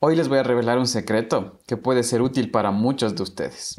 Hoy les voy a revelar un secreto que puede ser útil para muchos de ustedes.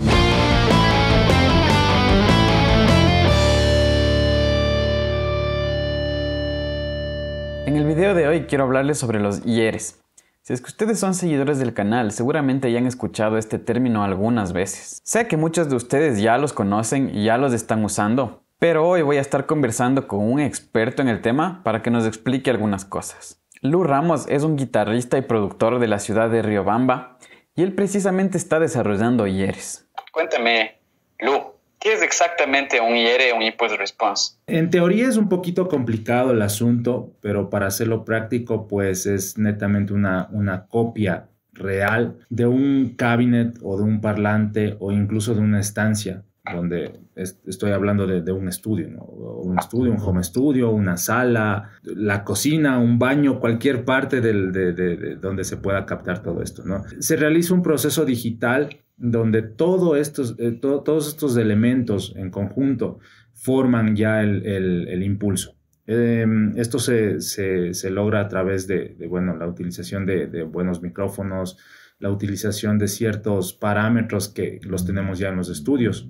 En el video de hoy quiero hablarles sobre los IERES. Si es que ustedes son seguidores del canal, seguramente hayan han escuchado este término algunas veces. Sé que muchos de ustedes ya los conocen y ya los están usando, pero hoy voy a estar conversando con un experto en el tema para que nos explique algunas cosas. Lu Ramos es un guitarrista y productor de la ciudad de Riobamba y él precisamente está desarrollando hieres. Cuéntame, Lu, ¿qué es exactamente un o un Impulse Response? En teoría es un poquito complicado el asunto, pero para hacerlo práctico, pues es netamente una copia real de un cabinet o de un parlante o incluso de una estancia donde estoy hablando de, un estudio, un estudio, un home studio, una sala, la cocina, un baño, cualquier parte de, donde se pueda captar todo esto. Se realiza un proceso digital donde eh, todos estos elementos en conjunto forman ya el, impulso. Em, esto se, se, logra a través de, bueno, la utilización de, buenos micrófonos, la utilización de ciertos parámetros que los tenemos ya en los estudios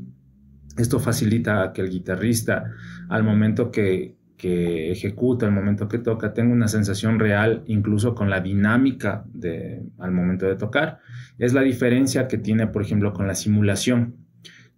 esto facilita que el guitarrista, al momento que, ejecuta, al momento que toca, tenga una sensación real, incluso con la dinámica de, al momento de tocar. Es la diferencia que tiene, por ejemplo, con la simulación.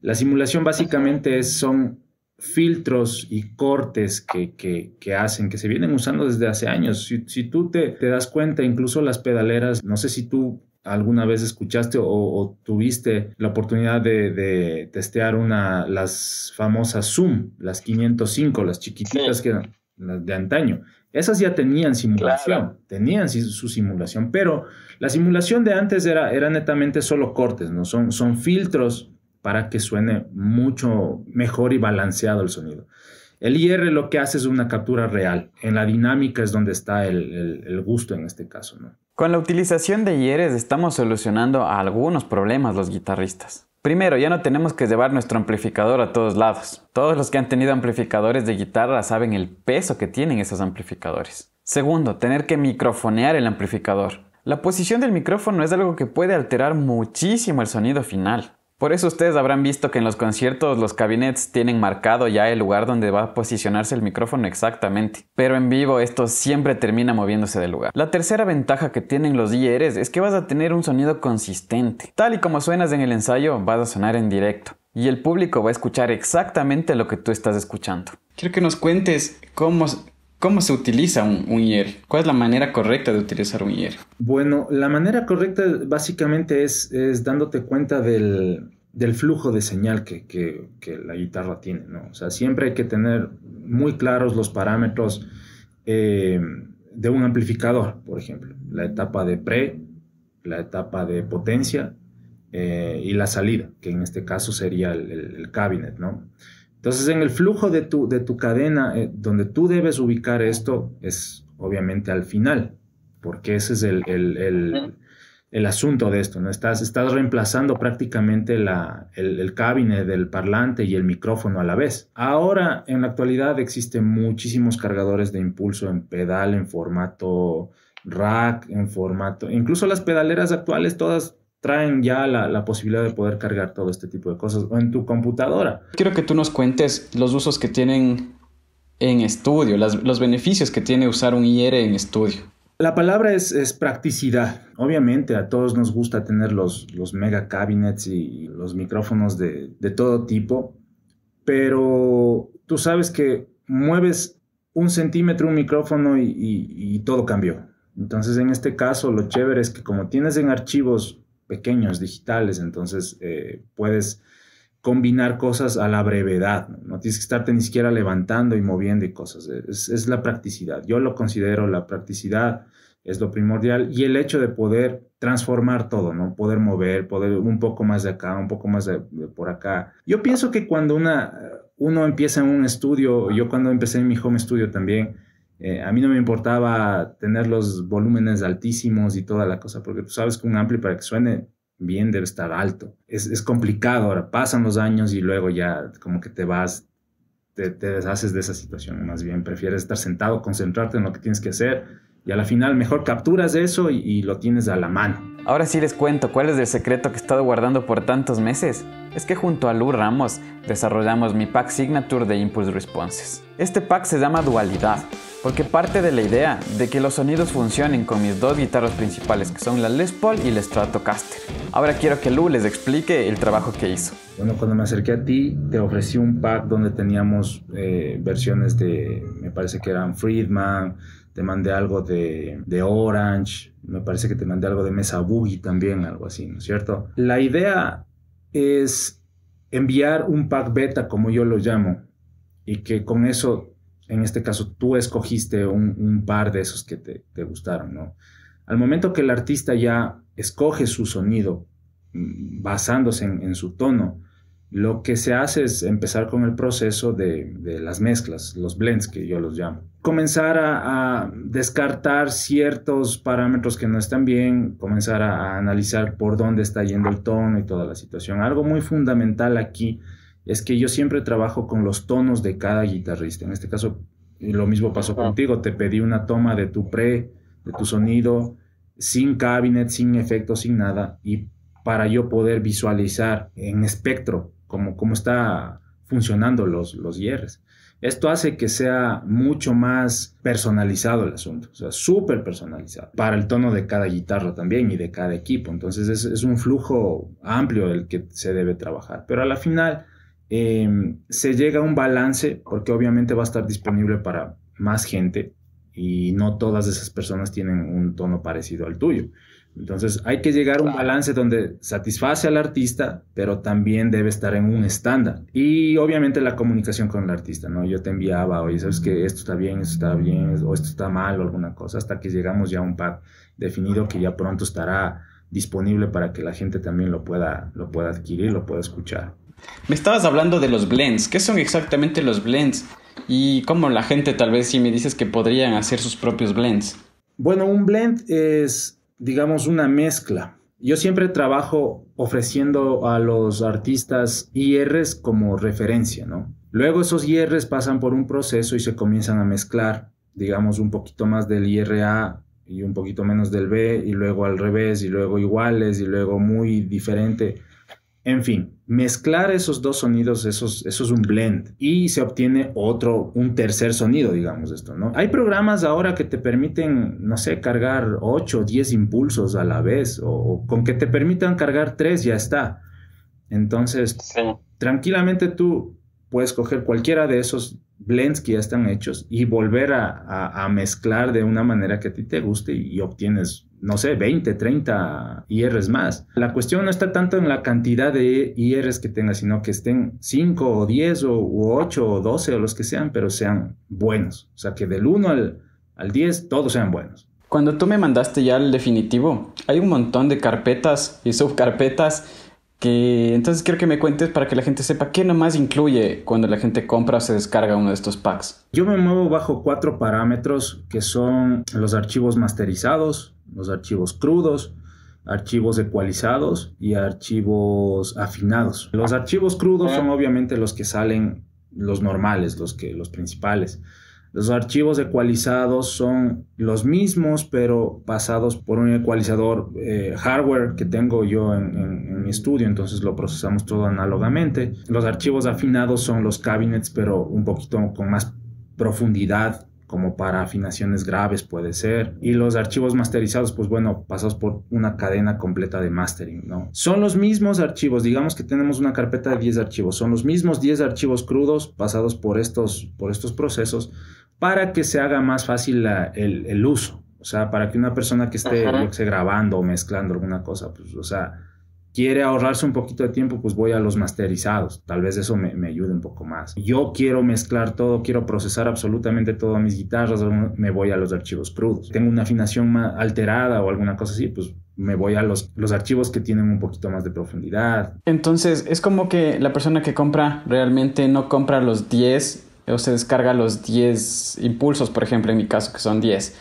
La simulación básicamente es, son filtros y cortes que, hacen, que se vienen usando desde hace años. Si, tú te, das cuenta, incluso las pedaleras, no sé si tú alguna vez escuchaste o, tuviste la oportunidad de, testear una, las famosas Zoom, las 505, las chiquititas que las de antaño. Esas ya tenían simulación, tenían su simulación, pero la simulación de antes era, era netamente solo cortes, ¿no? Son, son filtros para que suene mucho mejor y balanceado el sonido. El IR lo que hace es una captura real. En la dinámica es donde está el, gusto en este caso. Con la utilización de IRs estamos solucionando algunos problemas los guitarristas. Primero, ya no tenemos que llevar nuestro amplificador a todos lados. Todos los que han tenido amplificadores de guitarra saben el peso que tienen esos amplificadores. Segundo, tener que microfonear el amplificador. La posición del micrófono es algo que puede alterar muchísimo el sonido final. Por eso ustedes habrán visto que en los conciertos los cabinets tienen marcado ya el lugar donde va a posicionarse el micrófono exactamente, pero en vivo esto siempre termina moviéndose del lugar. La tercera ventaja que tienen los IRs es que vas a tener un sonido consistente. Tal y como suenas en el ensayo, vas a sonar en directo y el público va a escuchar exactamente lo que tú estás escuchando. Quiero que nos cuentes cómo ¿Cómo se utiliza un, IR? ¿Cuál es la manera correcta de utilizar un IR? Bueno, la manera correcta básicamente es, dándote cuenta del, flujo de señal que, la guitarra tiene, ¿no? O sea, siempre hay que tener muy claros los parámetros eh, de un amplificador, por ejemplo. La etapa de pre, la etapa de potencia eh, y la salida, que en este caso sería el cabinet, ¿no? Entonces, en el flujo de tu, de tu cadena, eh, donde tú debes ubicar esto, es obviamente al final, porque ese es el, asunto de esto, ¿no? Estás, estás reemplazando prácticamente el, cabine del parlante y el micrófono a la vez. Ahora, en la actualidad, existen muchísimos cargadores de impulso en pedal, en formato rack, en formato... Incluso las pedaleras actuales todas traen ya la, la, posibilidad de poder cargar todo este tipo de cosas o en tu computadora. Quiero que tú nos cuentes los usos que tienen en estudio, los beneficios que tiene usar un IR en estudio. La palabra es, es practicidad. Obviamente a todos nos gusta tener los, los mega cabinets y, los micrófonos de, de todo tipo, pero tú sabes que mueves un centímetro un micrófono y, y, y todo cambió. Entonces en este caso lo chévere es que como tienes en archivos pequeños, digitales, entonces eh, puedes combinar cosas a la brevedad, ¿no? tienes que estarte ni siquiera levantando y moviendo y cosas, eh, es, la practicidad, yo lo considero la practicidad es lo primordial y el hecho de poder transformar todo, ¿no? Poder mover, poder un poco más de acá, un poco más de, por acá. Yo pienso que cuando una, uno empieza en un estudio, yo cuando empecé en mi home studio también, eh, a mí no me importaba tener los volúmenes altísimos y toda la cosa, porque tú sabes que un ampli para que suene bien debe estar alto. Es, complicado, ahora pasan los años y luego ya como que te vas, te, deshaces de esa situación, más bien prefieres estar sentado, concentrarte en lo que tienes que hacer y a la final mejor capturas eso y lo tienes a la mano. Ahora sí les cuento cuál es el secreto que he estado guardando por tantos meses. Es que junto a Lu Ramos desarrollamos mi pack signature de Impulse Responses. Este pack se llama Dualidad, porque parte de la idea de que los sonidos funcionen con mis dos guitarras principales que son la Les Paul y la Stratocaster. Ahora quiero que Lou les explique el trabajo que hizo. Bueno, cuando me acerqué a ti te ofrecí un pack donde teníamos eh, versiones de, me parece que eran Friedman, te mandé algo de, Orange, me parece que te mandé algo de Mesa Boogie también, algo así, ¿no es cierto? La idea es enviar un pack beta, como yo lo llamo, y que con eso, en este caso, tú escogiste un, par de esos que te, gustaron, ¿no? Al momento que el artista ya escoge su sonido mm, basándose en, su tono, lo que se hace es empezar con el proceso de, de las mezclas, los blends que yo los llamo comenzar a, descartar ciertos parámetros que no están bien, comenzar a, analizar por dónde está yendo el tono y toda la situación. Algo muy fundamental aquí es que yo siempre trabajo con los tonos de cada guitarrista. En este caso, lo mismo pasó contigo, te pedí una toma de tu pre, de tu sonido, sin cabinet, sin efecto, sin nada, y para yo poder visualizar en espectro cómo, cómo está funcionando los, los esto hace que sea mucho más personalizado el asunto, o sea, súper personalizado, para el tono de cada guitarra también y de cada equipo. Entonces es, un flujo amplio el que se debe trabajar. Pero a la final em, se llega a un balance, porque obviamente va a estar disponible para más gente, y no todas esas personas tienen un tono parecido al tuyo. Entonces hay que llegar a un balance donde satisface al artista, pero también debe estar en un estándar. Y obviamente la comunicación con el artista, ¿no? Yo te enviaba, oye, sabes que esto está bien, esto está bien, o esto está mal, o alguna cosa, hasta que llegamos ya a un pack definido que ya pronto estará disponible para que la gente también lo pueda, lo pueda adquirir, lo pueda escuchar. Me estabas hablando de los blends. ¿Qué son exactamente los blends? y cómo la gente tal vez si me dices que podrían hacer sus propios blends. Bueno, un blend es, digamos, una mezcla. Yo siempre trabajo ofreciendo a los artistas IRs como referencia, ¿no? Luego esos IRs pasan por un proceso y se comienzan a mezclar, digamos, un poquito más del IRA y un poquito menos del B, y luego al revés, y luego iguales, y luego muy diferente. En fin, mezclar esos dos sonidos, esos, eso es un blend y se obtiene otro, un tercer sonido, digamos esto, ¿no? Hay programas ahora que te permiten, no sé, cargar 8 o 10 impulsos a la vez o, con que te permitan cargar 3 ya está. Entonces, tranquilamente tú puedes coger cualquiera de esos blends que ya están hechos y volver a, mezclar de una manera que a ti te guste y obtienes no sé, 20, 30 IRs más. La cuestión no está tanto en la cantidad de IRs que tengas, sino que estén 5 o 10 o 8 o 12 o los que sean, pero sean buenos. O sea, que del 1 al, al 10 todos sean buenos. Cuando tú me mandaste ya el definitivo, hay un montón de carpetas y subcarpetas que entonces quiero que me cuentes para que la gente sepa qué nomás incluye cuando la gente compra o se descarga uno de estos packs. Yo me muevo bajo cuatro parámetros que son los archivos masterizados, los archivos crudos, archivos ecualizados y archivos afinados. Los archivos crudos son obviamente los que salen los normales, los que los principales. Los archivos ecualizados son los mismos, pero pasados por un ecualizador eh, hardware que tengo yo en, mi estudio, entonces lo procesamos todo análogamente. Los archivos afinados son los cabinets, pero un poquito con más profundidad como para afinaciones graves puede ser. Y los archivos masterizados, pues bueno, pasados por una cadena completa de mastering, ¿no? Son los mismos archivos, digamos que tenemos una carpeta de 10 archivos, son los mismos 10 archivos crudos pasados por estos, por estos procesos para que se haga más fácil el, uso. O sea, para que una persona que esté, grabando o mezclando alguna cosa, pues, o sea, quiere ahorrarse un poquito de tiempo, pues voy a los masterizados. Tal vez eso me, ayude un poco más. Yo quiero mezclar todo, quiero procesar absolutamente todas mis guitarras, me voy a los archivos crudos. Tengo una afinación más alterada o alguna cosa así, pues me voy a los, los archivos que tienen un poquito más de profundidad. Entonces, es como que la persona que compra realmente no compra los 10 o se descarga los 10 impulsos, por ejemplo, en mi caso que son 10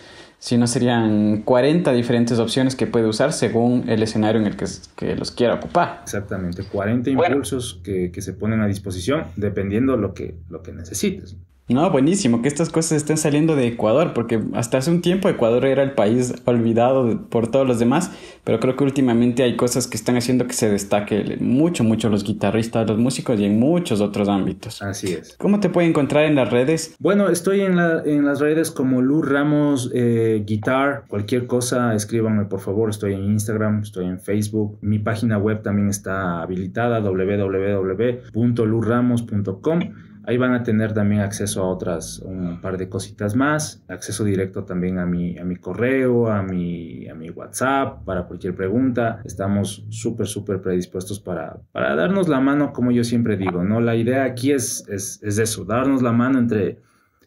no serían 40 diferentes opciones que puede usar según el escenario en el que, los quiera ocupar. Exactamente, 40 impulsos que, se ponen a disposición dependiendo lo lo que necesites. No, buenísimo que estas cosas estén saliendo de Ecuador, porque hasta hace un tiempo Ecuador era el país olvidado por todos los demás, pero creo que últimamente hay cosas que están haciendo que se destaque mucho, mucho los guitarristas, los músicos y en muchos otros ámbitos. Así es. ¿Cómo te puede encontrar en las redes? Bueno, estoy en, las redes como Lu Ramos eh, Guitar. Cualquier cosa, escríbanme por favor. Estoy en Instagram, estoy en Facebook. Mi página web también está habilitada, www.luramos.com Ahí van a tener también acceso a otras, un par de cositas más, acceso directo también a mi, a mi correo, a mi, mi WhatsApp, para cualquier pregunta. Estamos súper, súper predispuestos para, para darnos la mano, como yo siempre digo, ¿no? La idea aquí es, es, es eso, darnos la mano entre,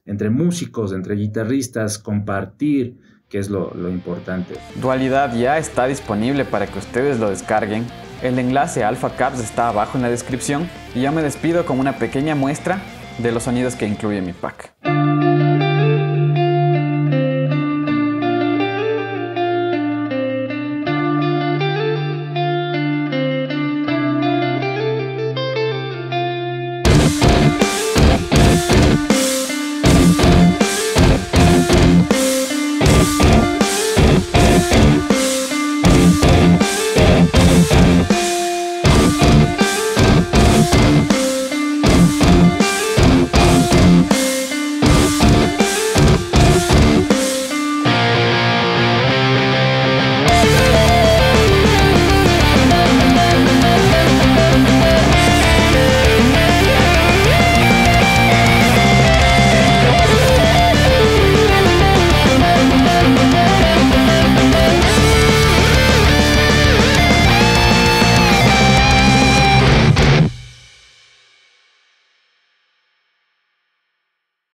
entre músicos, entre guitarristas, compartir, que es lo, lo importante. Dualidad ya está disponible para que ustedes lo descarguen el enlace a Alpha Caps está abajo en la descripción y ya me despido con una pequeña muestra de los sonidos que incluye mi pack.